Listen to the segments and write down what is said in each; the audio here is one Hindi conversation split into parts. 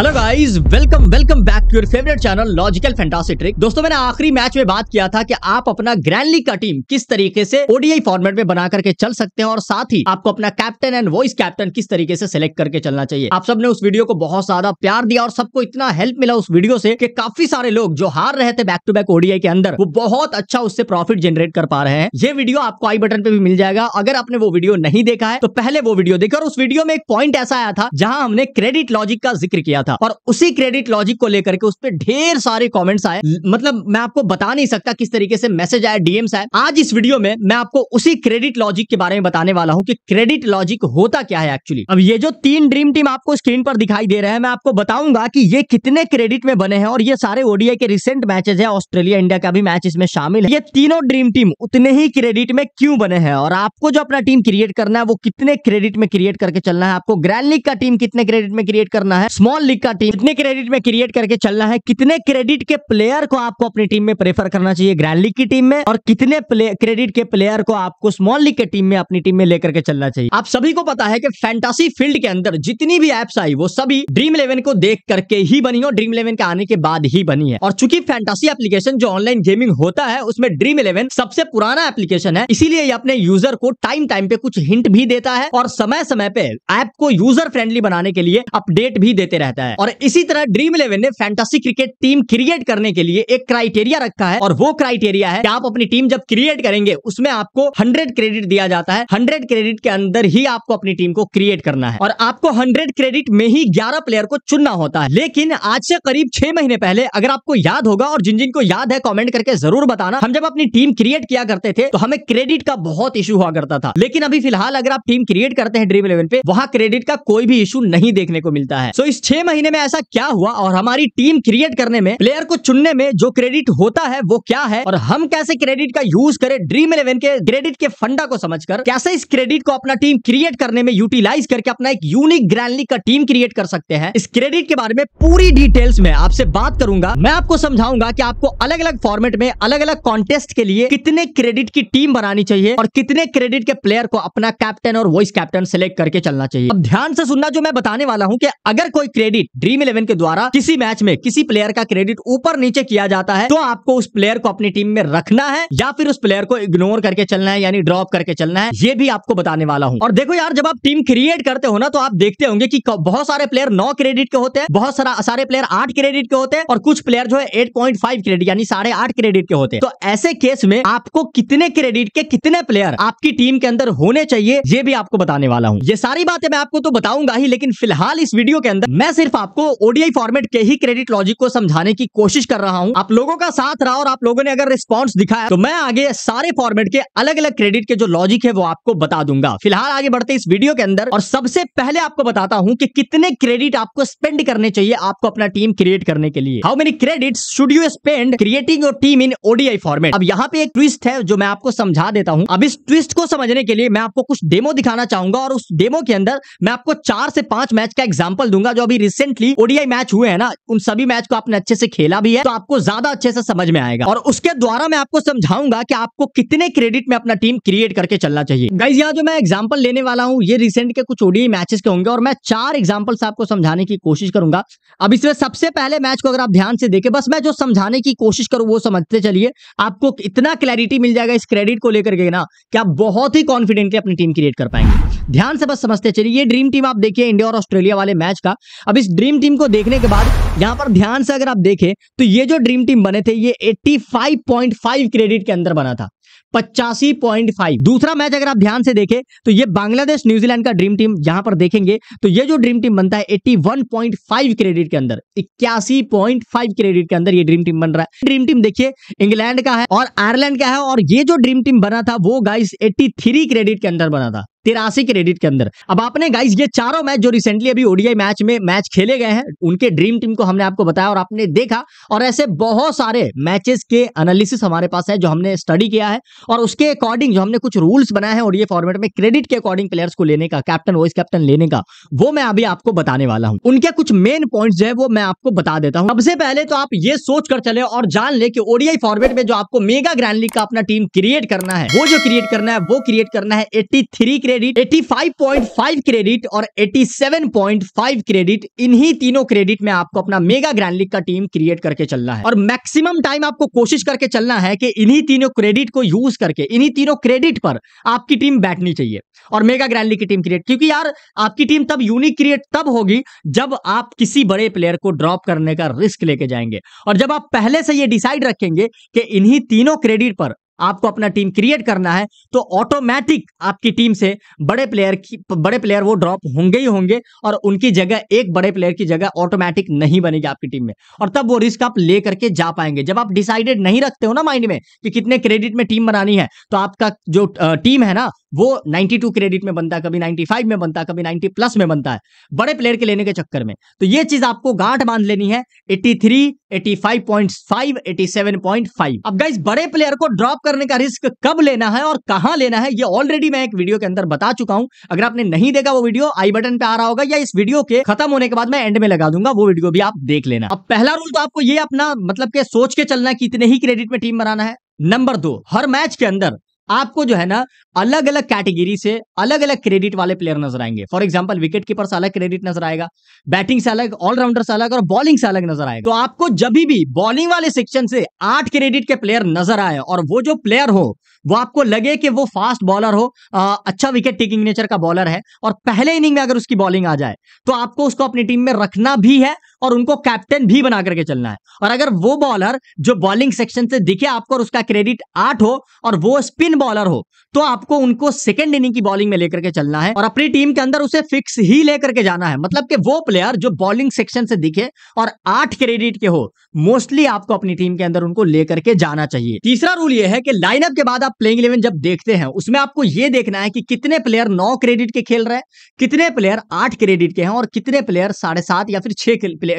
hello guys welcome welcome back to your favourite channel logical fantasy trick दोस्तों मैंने आखिरी मैच में बात किया था कि आप अपना ग्रैंडली का टीम किस तरीके से ओडीआई फॉर्मेट में बना करके चल सकते हैं और साथ ही आपको अपना कैप्टन एंड वॉइस कैप्टन किस तरीके से सिलेक्ट करके चलना चाहिए आप सबने उस वीडियो को बहुत ज्यादा प्यार दिया और सबको इतना हेल्प मिला उस वीडियो से कि काफी सारे लोग जो हार रहे थे बैक टू बैक ओडीआई के अंदर वो बहुत अच्छा उससे प्रॉफिट जनरेट कर पा रहे हैं ये वीडियो आपको आई बटन पे भी मिल जाएगा अगर आपने वो वीडियो नहीं देखा है तो पहले वो वीडियो देखा और उस वीडियो में एक पॉइंट ऐसा आया था जहाँ हमने क्रेडिट लॉजिक का जिक्र किया था था और उसी क्रेडिट लॉजिक को लेकर उस पर ढेर सारे कॉमेंट्स आए मतलब मैं आपको बता नहीं सकता किस तरीके से मैसेज आया डीएम्स आए आज इस वीडियो में मैं आपको उसी क्रेडिट लॉजिक के बारे में बताने वाला हूँ कि क्रेडिट लॉजिक होता क्या है एक्चुअली अब ये जो तीन ड्रीम टीम आपको स्क्रीन पर दिखाई दे रहे हैं मैं आपको बताऊंगा की ये कितने क्रेडिट में बने हैं और ये सारे ओडीआई के रिसेंट मैचेज है ऑस्ट्रेलिया इंडिया का भी मैच इसमें शामिल है ये तीनों ड्रीम टीम उतने ही क्रेडिट में क्यों बने हैं और आपको जो अपना टीम क्रिएट करना है वो कितने क्रेडिट में क्रिएट करके चलना है आपको ग्रैंड लीग का टीम कितने क्रेडिट में क्रिएट करना है स्मॉल लीग क्रेडिट का टीम कितने क्रेडिट में क्रिएट करके चलना है कितने क्रेडिट के प्लेयर को आपको अपनी टीम में प्रेफर करना चाहिए ग्रैंड लीग की टीम में और कितने क्रेडिट के प्लेयर को आपको स्मॉल लीग के टीम में अपनी टीम में लेकर के चलना चाहिए आप सभी को पता है कि फैंटासी फील्ड के अंदर जितनी भी एप्स आई वो सभी ड्रीम इलेवन को देख करके ही बनी हो ड्रीम इलेवन के आने के बाद ही बनी है और चूंकि फैंटासी एप्लीकेशन जो ऑनलाइन गेमिंग होता है उसमें ड्रीम इलेवन सबसे पुराना एप्लीकेशन है इसीलिए अपने यूजर को टाइम टाइम पे कुछ हिंट भी देता है और समय समय पे ऐप को यूजर फ्रेंडली बनाने के लिए अपडेट भी देते रहता है जाता है और इसी तरह ड्रीम इलेवन ने फैंटासी क्रिकेट टीम क्रिएट करने के लिए एक क्राइटेरिया रखा है और वो क्राइटेरिया है कि आप अपनी टीम जब क्रिएट करेंगे उसमें आपको हंड्रेड क्रेडिट दिया जाता है हंड्रेड क्रेडिट के अंदर ही आपको अपनी टीम को क्रिएट करना है और आपको हंड्रेड क्रेडिट में ही ग्यारह प्लेयर को चुनना होता है लेकिन आज से करीब छह महीने पहले अगर आपको याद होगा और जिन जिन को याद है कॉमेंट करके जरूर बताना हम जब अपनी टीम क्रिएट किया करते थे तो हमें क्रेडिट का बहुत इशू हुआ करता था लेकिन अभी फिलहाल अगर आप टीम क्रिएट करते हैं ड्रीम इलेवन पे वहाँ क्रेडिट का कोई भी इशू नहीं देखने को मिलता है सो इस छह महीने में ऐसा क्या हुआ और हमारी टीम क्रिएट करने में प्लेयर को चुनने में जो क्रेडिट होता है वो क्या है और हम कैसे क्रेडिट का यूज करें ड्रीम इलेवन के क्रेडिट के फंडा को समझकर कैसे इस क्रेडिट को अपना टीम क्रिएट करने में यूटिलाइज करके अपना एक यूनिक ग्रैंड लीग का टीम क्रिएट कर सकते हैं इस क्रेडिट के बारे में पूरी डिटेल्स में आपसे बात करूंगा मैं आपको समझाऊंगा की आपको अलग अलग फॉर्मेट में अलग अलग कॉन्टेस्ट के लिए कितने क्रेडिट की टीम बनानी चाहिए और कितने क्रेडिट के प्लेयर को अपना कैप्टन और वॉइस कैप्टन सिलेक्ट करके चलना चाहिए अब ध्यान से सुनना जो मैं बताने वाला हूँ की अगर कोई क्रेडिट क्रेडिट ड्रीम इलेवन के द्वारा किसी मैच में किसी प्लेयर का क्रेडिट ऊपर नीचे किया जाता है तो आपको उस प्लेयर को अपनी टीम में रखना है या फिर उस प्लेयर को इग्नोर करके चलना है यानी ड्रॉप करके चलना है ये भी आपको बताने वाला हूँ और देखो यार जब आप टीम क्रिएट करते हो ना तो आप देखते होंगे की बहुत सारे प्लेयर नौ क्रेडिट के होते हैं बहुत सारा सारे प्लेयर आठ क्रेडिट के होते हैं और कुछ प्लेयर जो है एट क्रेडिट यानी साढ़े क्रेडिट के होते हैं तो ऐसे केस में आपको कितने क्रेडिट के कितने प्लेयर आपकी टीम के अंदर होने चाहिए ये भी आपको बताने वाला हूँ ये सारी बातें मैं आपको तो बताऊंगा ही लेकिन फिलहाल इस वीडियो के अंदर मैं सिर्फ सिर्फ आपको ओडीआई फॉर्मेट के ही क्रेडिट लॉजिक को समझाने की कोशिश कर रहा हूँ आप लोगों का साथ रहा और आप लोगों ने अगर रिस्पॉन्स दिखाया तो मैं आगे सारे फॉर्मेट के अलग अलग क्रेडिट के जो लॉजिक है वो आपको बता दूंगा फिलहाल आगे बढ़ते इस वीडियो के अंदर और सबसे पहले आपको बताता हूँ की कितने क्रेडिट आपको स्पेंड करने चाहिए आपको अपना टीम क्रिएट करने के लिए how many credit should you spend creating your team in ODI format अब यहाँ पे एक ट्विस्ट है जो मैं आपको समझा देता हूँ अब इस ट्विस्ट को समझने के लिए मैं आपको कुछ डेमो दिखाना चाहूंगा और उस डेमो के अंदर मैं आपको चार से पांच मैच का एग्जाम्पल दूंगा जो अभी रिसेंटली ओडीआई मैच हुए हैं ना उन सभी मैच को आपने अच्छे से खेला भी है तो आपको ज्यादा अच्छे से समझ में आएगा और उसके द्वारा मैं आपको समझाऊंगा कि आपको कितने क्रेडिट में अपना टीम क्रिएट करके चलना चाहिए गाइज यहाँ जो मैं एग्जाम्पल लेने वाला हूँ ये रिसेंट के कुछ ओडीआई मैचेस के होंगे और मैं चार एग्जाम्पल्स आपको समझाने की कोशिश करूंगा अब इसमें सबसे पहले मैच को अगर आप ध्यान से देखें बस मैं जो समझाने की कोशिश करूँ वो समझते चलिए आपको इतना क्लैरिटी मिल जाएगा इस क्रेडिट को लेकर के ना कि आप बहुत ही कॉन्फिडेंटली अपनी टीम क्रिएट कर पाएंगे ध्यान से बस समझते चलिए ये ड्रीम टीम आप देखिए इंडिया और ऑस्ट्रेलिया वाले मैच का अब इस ड्रीम टीम को देखने के बाद यहाँ पर ध्यान से अगर आप देखें तो ये जो ड्रीम टीम बने थे ये 85.5 क्रेडिट के अंदर बना था पचासी पॉइंट फाइव दूसरा मैच अगर आप ध्यान से देखें तो ये बांग्लादेश न्यूजीलैंड का ड्रीम टीम यहां पर देखेंगे तो ये जो ड्रीम टीम बनता है 81.5 क्रेडिट के अंदर फाइव क्रेडिट के अंदर ये ड्रीम टीम बन रहा है ड्रीम टीम देखिए इंग्लैंड का है और आयरलैंड का है और ये जो ड्रीम टीम बना था वो गाइस 83 क्रेडिट के अंदर बना था तिरासी क्रेडिट के अंदर अब आपने गाइस ये चारों मैच जो रिसेंटली अभी ओडीआई मैच में मैच खेले गए हैं उनके ड्रीम टीम को हमने आपको बताया और आपने देखा और ऐसे बहुत सारे मैचेस के एनालिसिस हमारे पास है जो हमने स्टडी किया है और उसके अकॉर्डिंग जो हमने कुछ रूल्स बनाए हैं ओडीआई फॉर्मेट में क्रेडिट के अकॉर्डिंग प्लेयर्स को लेने का कैप्टन वाइस कैप्टन लेने का वो मैं अभी आपको बताने वाला हूँ उनके कुछ मेन पॉइंट जो है वो मैं आपको बता देता हूँ सबसे पहले तो आप ये सोच कर चले और जान ले की ओडीआई फॉर्मेट में जो आपको मेगा ग्रैंड लीग का अपना टीम क्रिएट करना है वो जो क्रिएट करना है वो क्रिएट करना है एट्टी क्रेडिट 85.5 क्रेडिट और 87.5 क्रेडिट इन्हीं तीनों क्रेडिट में आपको अपना मेगा ग्रैंड लीग का टीम क्रिएट करके चलना है और मैक्सिमम टाइम आपको कोशिश करके चलना है कि इन्हीं तीनों क्रेडिट को यूज करके इन्हीं तीनों क्रेडिट पर आपकी टीम बैठनी चाहिए और मेगा ग्रैंड लीग की टीम क्रिएट क्योंकि यार आपकी टीम तब यूनिक क्रिएट तब होगी जब आप किसी बड़े प्लेयर को ड्रॉप करने का रिस्क लेके जाएंगे और जब आप पहले से ये डिसाइड रखेंगे कि इन्हीं तीनों क्रेडिट पर आपको अपना टीम क्रिएट करना है तो ऑटोमेटिक आपकी टीम से बड़े प्लेयर की बड़े प्लेयर वो ड्रॉप होंगे ही होंगे और उनकी जगह एक बड़े प्लेयर की जगह ऑटोमेटिक नहीं बनेगी आपकी टीम में और तब वो रिस्क आप ले करके जा पाएंगे जब आप डिसाइडेड नहीं रखते हो ना माइंड में कि कितने क्रेडिट में टीम बनानी है तो आपका जो टीम है ना वो 92 क्रेडिट में बनता है कभी 95 में बनता है कभी 90 प्लस में बनता है बड़े प्लेयर के लेने के चक्कर में तो ये चीज आपको गांठ बांध लेनी है 83, 85.5, 87.5 अब गाइस बड़े प्लेयर को ड्रॉप करने का रिस्क कब लेना है और कहां लेना है ये ऑलरेडी मैं एक वीडियो के अंदर बता चुका हूं अगर आपने नहीं देखा वो वीडियो आई बटन पे आ रहा होगा या इस वीडियो के खत्म होने के बाद मैं एंड में लगा दूंगा वो वीडियो भी आप देख लेना अब पहला रूल तो आपको ये अपना मतलब के सोच के चलना है कि इतने ही क्रेडिट में टीम बनाना है नंबर दो हर मैच के अंदर आपको जो है ना अलग अलग कैटेगरी से अलग अलग क्रेडिट वाले प्लेयर नजर आएंगे फॉर एग्जाम्पल विकेट कीपर से अलग क्रेडिट नजर आएगा बैटिंग से अलग ऑलराउंडर से अलग और बॉलिंग से अलग नजर आएगा तो आपको जब भी बॉलिंग वाले सेक्शन से आठ क्रेडिट के प्लेयर नजर आए और वो जो प्लेयर हो वो आपको लगे कि वो फास्ट बॉलर हो आ, अच्छा विकेट टेकिंग नेचर का बॉलर है और पहले इनिंग में अगर उसकी बॉलिंग आ जाए तो आपको उसको अपनी टीम में रखना भी है और उनको कैप्टन भी बना करके चलना है और अगर वो बॉलर जो बॉलिंग सेक्शन से दिखे आपको और उसका क्रेडिट आठ हो और वो स्पिन बॉलर हो तो आपको उनको सेकेंड इनिंग की बॉलिंग में लेकर के चलना है और अपनी टीम के अंदर उसे फिक्स ही लेकर के जाना है मतलब कि वो प्लेयर जो बॉलिंग सेक्शन से दिखे और आठ क्रेडिट के हो मोस्टली आपको अपनी टीम के अंदर उनको लेकर के जाना चाहिए तीसरा रूल ये है कि लाइनअप के बाद आप आप प्लेइंग इलेवन जब देखते हैं उसमें आपको ये देखना है कि कितने प्लेयर नौ क्रेडिट के खेल रहे हैं कितने प्लेयर आठ क्रेडिट के हैं और कितने प्लेयर साढ़े सात या फिर छह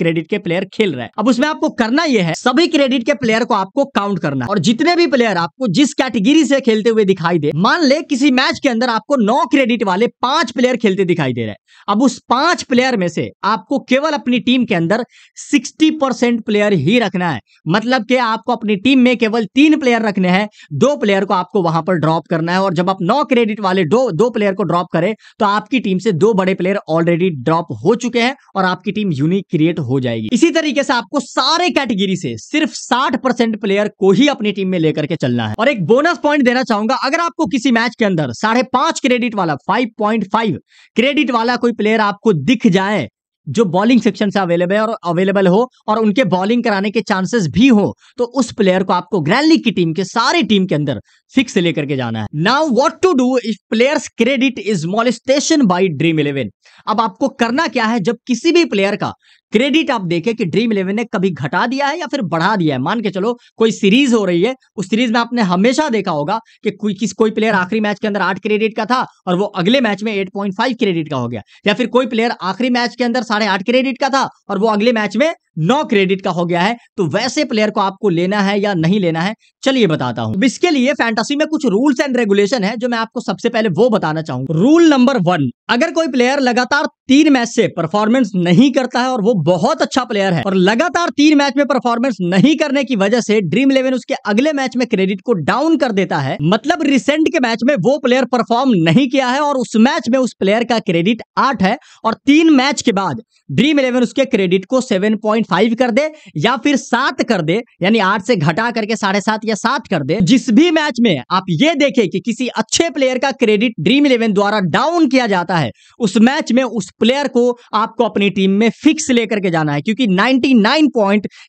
क्रेडिट के प्लेयर खेल रहे हैं अब उसमें आपको करना यह है सभी क्रेडिट के प्लेयर को आपको काउंट करना और जितने भी प्लेयर आपको जिस कैटेगरी से खेलते हुए दिखाई दे मान ले किसी मैच के अंदर आपको नौ क्रेडिट वाले पांच प्लेयर खेलते दिखाई दे रहे हैं अब उस पांच प्लेयर में से आपको केवल अपनी टीम के अंदर सिक्सटी प्लेयर ही रखना है मतलब कि आपको अपनी टीम में केवल तीन प्लेयर रखने हैं दो प्लेयर को को आपको वहां पर ड्रॉप करना है और जब आप नौ क्रेडिट वाले दो दो प्लेयर को ड्रॉप करें तो आपकी टीम से दो बड़े प्लेयर ऑलरेडी ड्रॉप हो चुके हैं और आपकी टीम यूनिक क्रिएट हो जाएगी इसी तरीके से आपको सारे कैटेगरी से सिर्फ साठ प्लेयर को ही अपनी टीम में लेकर के चलना है और एक बोनस पॉइंट देना चाहूंगा अगर आपको किसी मैच के अंदर साढ़े क्रेडिट वाला फाइव क्रेडिट वाला कोई प्लेयर आपको दिख जाए जो बॉलिंग सेक्शन से अवेलेबल और अवेलेबल हो और उनके बॉलिंग कराने के चांसेस भी हो तो उस प्लेयर को आपको ग्रैंड लीग की टीम के सारे टीम के अंदर फिक्स लेकर के जाना है now what to do if players credit is molestation by Dream Eleven अब आपको करना क्या है जब किसी भी प्लेयर का क्रेडिट आप देखें कि ड्रीम इलेवन ने कभी घटा दिया है या फिर बढ़ा दिया है मान के चलो कोई सीरीज हो रही है उस सीरीज में आपने हमेशा देखा होगा कि कोई किस कोई प्लेयर आखिरी मैच के अंदर आठ क्रेडिट का था और वो अगले मैच में एट पॉइंट फाइव क्रेडिट का हो गया या फिर कोई प्लेयर आखिरी मैच के अंदर साढ़े आठ क्रेडिट का था और वो अगले मैच में नौ क्रेडिट का हो गया है तो वैसे प्लेयर को आपको लेना है या नहीं लेना है चलिए बताता हूँ इसके लिए फैंटासी में कुछ रूल्स एंड रेगुलेशन है जो मैं आपको सबसे पहले वो बताना चाहूंगा रूल नंबर वन अगर कोई प्लेयर लगातार तीन मैच से परफॉर्मेंस नहीं करता है और वो बहुत अच्छा प्लेयर है और लगातार तीन मैच में परफॉर्मेंस नहीं करने की वजह से ड्रीम इलेवन उसके अगले मैच में क्रेडिट को डाउन कर देता है मतलब रिसेंट के मैच में वो प्लेयर परफॉर्म नहीं किया है और उस मैच में उस प्लेयर का क्रेडिट आठ है और तीन मैच के बाद ड्रीम इलेवन उसके क्रेडिट को सेवन पॉइंट फाइव कर दे या फिर सात कर दे यानी आठ से घटा करके साढ़े सात या सात कर दे जिस भी मैच में आप ये देखें कि किसी अच्छे प्लेयर का क्रेडिट ड्रीम इलेवन द्वारा डाउन किया जाता है उस मैच में उस प्लेयर को आपको अपनी टीम में फिक्स लेकर के जाना है क्योंकि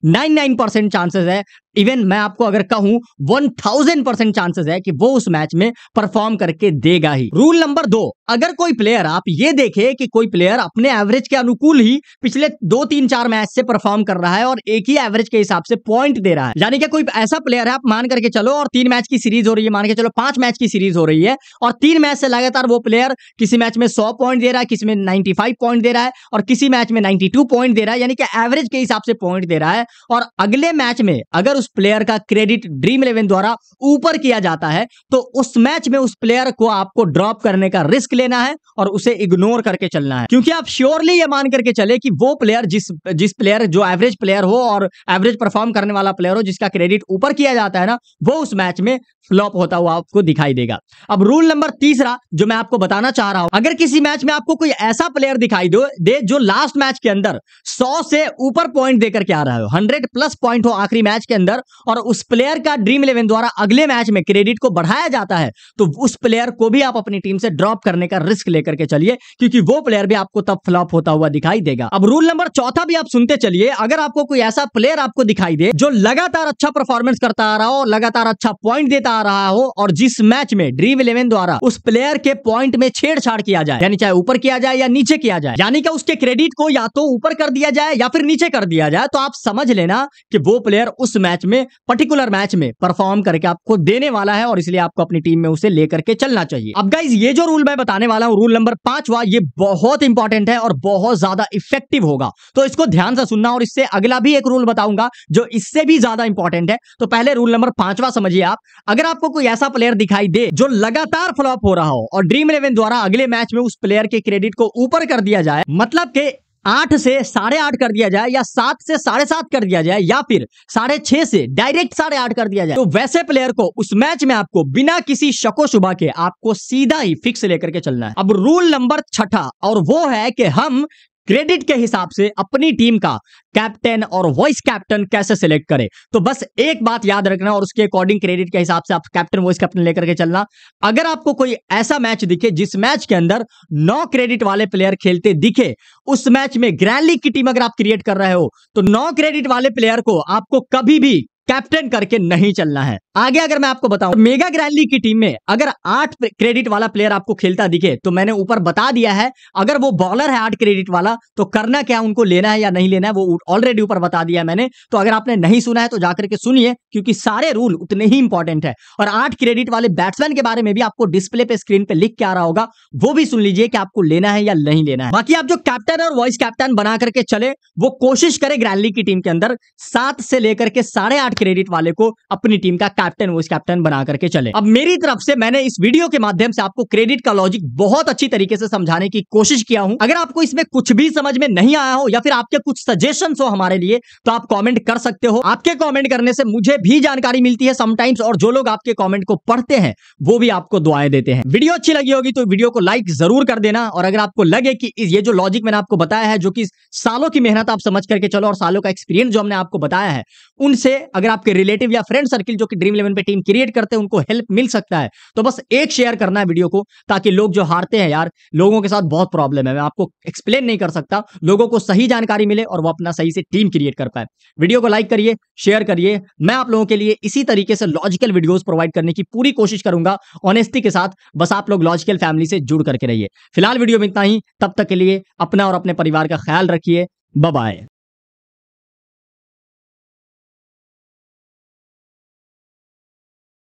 नाइन परसेंट चांसेस है इवन मैं आपको अगर कहूं वन थाउजेंड परसेंट चांसेस है कि वो उस मैच में परफॉर्म करके देगा ही रूल नंबर दो अगर कोई प्लेयर आप ये देखे कि कोई प्लेयर अपने एवरेज के अनुकूल ही पिछले दो तीन चार मैच से परफॉर्म कर रहा है और एक ही एवरेज के हिसाब से पॉइंट दे रहा है यानी कि कोई ऐसा प्लेयर है आप मान करके चलो और तीन मैच की सीरीज हो रही है मान के चलो पांच मैच की सीरीज हो रही है और तीन मैच से लगातार वो प्लेयर किसी मैच में सौ पॉइंट दे रहा है किसी में नाइन्टी पॉइंट दे रहा है और किसी मैच में नाइन्टी पॉइंट दे रहा है यानी कि एवरेज के हिसाब से पॉइंट दे रहा है और अगले मैच में अगर उस प्लेयर का क्रेडिट ड्रीम इलेवन द्वारा ऊपर किया जाता है तो उस मैच में उस प्लेयर को आपको ड्रॉप करने का रिस्क लेना है और उसे इग्नोर करके चलना है क्योंकि आप श्योरली ये मान करके चले कि वो प्लेयर जिस जिस प्लेयर जो एवरेज प्लेयर हो और एवरेज परफॉर्म करने वाला प्लेयर हो जिसका क्रेडिट ऊपर किया जाता है ना वो उस मैच में फ्लॉप होता हुआ आपको दिखाई देगा अब रूल नंबर तीसरा जो मैं आपको बताना चाह रहा हूं अगर किसी मैच में आपको कोई ऐसा प्लेयर दिखाई दो दे जो लास्ट मैच के अंदर सौ से ऊपर पॉइंट देकर के आ रहा हो हंड्रेड प्लस पॉइंट हो आखिरी मैच के अंदर अंदर और उस प्लेयर का ड्रीम इलेवन द्वारा अगले मैच में क्रेडिट को बढ़ाया जाता है तो उस प्लेयर को भी आप अपनी टीम से ड्रॉप करने का रिस्क लेकर के चलिए क्योंकि वो प्लेयर भी आपको तब फ्लॉप होता हुआ दिखाई देगा अब रूल नंबर चौथा भी आप सुनते चलिए अगर आपको कोई ऐसा प्लेयर आपको दिखाई दे जो लगातार अच्छा परफॉर्मेंस करता आ रहा हो लगातार अच्छा पॉइंट देता आ रहा हो और जिस मैच में ड्रीम इलेवन द्वारा उस प्लेयर के पॉइंट में छेड़छाड़ किया जाए यानी चाहे ऊपर किया जाए या नीचे किया जाए यानी कि उसके क्रेडिट को या तो ऊपर कर दिया जाए या फिर नीचे कर दिया जाए तो आप समझ लेना कि वो प्लेयर उस मैच में पर्टिकुलर मैच में परफॉर्म करके आपको देने वाला है और इसलिए आपको अपनी टीम में उसे लेकर के चलना चाहिए अब गाइज ये जो रूल मैं बताने वाला हूँ रूल नंबर पांचवा ये बहुत इंपॉर्टेंट है और बहुत ज्यादा इफेक्टिव होगा तो इसको ध्यान से सुनना और इससे अगला भी एक रूल बताऊंगा जो इससे भी ज्यादा इंपॉर्टेंट है तो पहले रूल नंबर पांचवा समझिए आप अगर आपको कोई ऐसा प्लेयर दिखाई दे जो लगातार फ्लॉप हो रहा हो और ड्रीम इलेवन द्वारा अगले मैच में उस प्लेयर के क्रेडिट को ऊपर कर दिया जाए मतलब के आठ से साढ़े आठ कर दिया जाए या सात से साढ़े सात कर दिया जाए या फिर साढ़े छह से डायरेक्ट साढ़े आठ कर दिया जाए तो वैसे प्लेयर को उस मैच में आपको बिना किसी शको शुभा के आपको सीधा ही फिक्स लेकर के चलना है अब रूल नंबर छठा और वो है कि हम क्रेडिट के हिसाब से अपनी टीम का कैप्टन और वॉइस कैप्टन कैसे सिलेक्ट करें तो बस एक बात याद रखना और उसके अकॉर्डिंग क्रेडिट के हिसाब से आप कैप्टन वॉइस कैप्टन लेकर के चलना अगर आपको कोई ऐसा मैच दिखे जिस मैच के अंदर नौ क्रेडिट वाले प्लेयर खेलते दिखे उस मैच में ग्रैंड लीग की टीम अगर आप क्रिएट कर रहे हो तो नौ क्रेडिट वाले प्लेयर को आपको कभी भी कैप्टन करके नहीं चलना है आगे अगर मैं आपको बताऊं मेगा ग्रैंडली की टीम में अगर आठ क्रेडिट वाला प्लेयर आपको खेलता दिखे तो मैंने ऊपर बता दिया है अगर वो बॉलर है आठ क्रेडिट वाला तो करना क्या उनको लेना है या नहीं लेना है वो ऑलरेडी ऊपर बता दिया मैंने तो अगर आपने नहीं सुना है तो जाकर के सुनिए क्योंकि सारे रूल उतने ही इंपॉर्टेंट है और आठ क्रेडिट वाले बैट्समैन के बारे में भी आपको डिस्प्ले पे स्क्रीन पे लिख के आ रहा होगा वो भी सुन लीजिए कि आपको लेना है या नहीं लेना है बाकी आप जो कैप्टन और वाइस कैप्टन बना करके चले वो कोशिश करे ग्रैंडली की टीम के अंदर सात से लेकर के साढ़े कार्ड क्रेडिट वाले को अपनी टीम का कैप्टन वाइस कैप्टन बना करके चले अब मेरी तरफ से मैंने इस वीडियो के माध्यम से आपको क्रेडिट का लॉजिक बहुत अच्छी तरीके से समझाने की कोशिश किया हूं अगर आपको इसमें कुछ भी समझ में नहीं आया हो या फिर आपके कुछ सजेशन हो हमारे लिए तो आप कॉमेंट कर सकते हो आपके कॉमेंट करने से मुझे भी जानकारी मिलती है समटाइम्स और जो लोग आपके कॉमेंट को पढ़ते हैं वो भी आपको दुआएं देते हैं वीडियो अच्छी लगी होगी तो वीडियो को लाइक जरूर कर देना और अगर आपको लगे कि ये जो लॉजिक मैंने आपको बताया है जो कि सालों की मेहनत आप समझ करके चलो और सालों का एक्सपीरियंस जो हमने आपको बताया है उनसे अगर अगर आपके रिलेटिव या फ्रेंड सर्किल जो कि ड्रीम इलेवन पे टीम क्रिएट करते हैं उनको हेल्प मिल सकता है तो बस एक शेयर करना है वीडियो को ताकि लोग जो हारते हैं यार लोगों के साथ बहुत प्रॉब्लम है मैं आपको एक्सप्लेन नहीं कर सकता लोगों को सही जानकारी मिले और वो अपना सही से टीम क्रिएट कर पाए वीडियो को लाइक करिए शेयर करिए मैं आप लोगों के लिए इसी तरीके से लॉजिकल वीडियोज प्रोवाइड करने की पूरी कोशिश करूंगा ऑनेस्टी के साथ बस आप लोग लॉजिकल फैमिली से जुड़ करके रहिए फिलहाल वीडियो में इतना ही तब तक के लिए अपना और अपने परिवार का ख्याल रखिए बाय